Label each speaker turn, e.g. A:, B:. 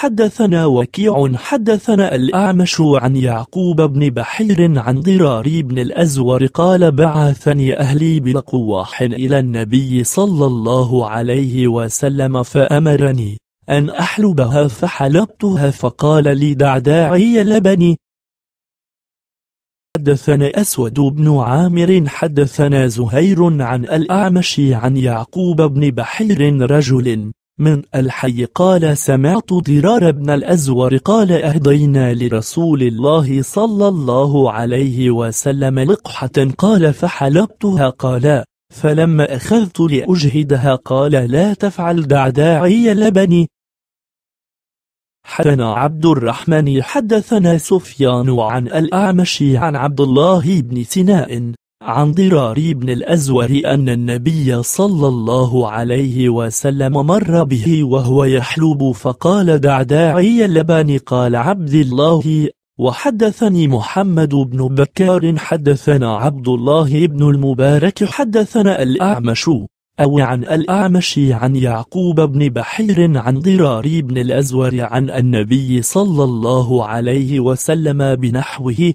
A: حدثنا وكيع حدثنا الأعمش عن يعقوب بن بحير عن ضرار بن الأزور قال بعثني أهلي بقواح إلى النبي صلى الله عليه وسلم فأمرني أن أحلبها فحلبتها فقال لي دع داعي لبني حدثنا أسود بن عامر حدثنا زهير عن الأعمش عن يعقوب بن بحير رجل من الحي قال سمعت ضرار بن الأزور قال أهدينا لرسول الله صلى الله عليه وسلم لقحة قال فحلبتها قال فلما أخذت لأجهدها قال لا تفعل دع داعي لبني حدثنا عبد الرحمن حدثنا سفيان عن الأعمش عن عبد الله بن سناء عن ضرار بن الأزور أن النبي صلى الله عليه وسلم مر به وهو يحلب فقال دع داعي اللبان قال عبد الله وحدثني محمد بن بكار حدثنا عبد الله بن المبارك حدثنا الأعمش أو عن الأعمش عن يعقوب بن بحير عن ضرار بن الأزور عن النبي صلى الله عليه وسلم بنحوه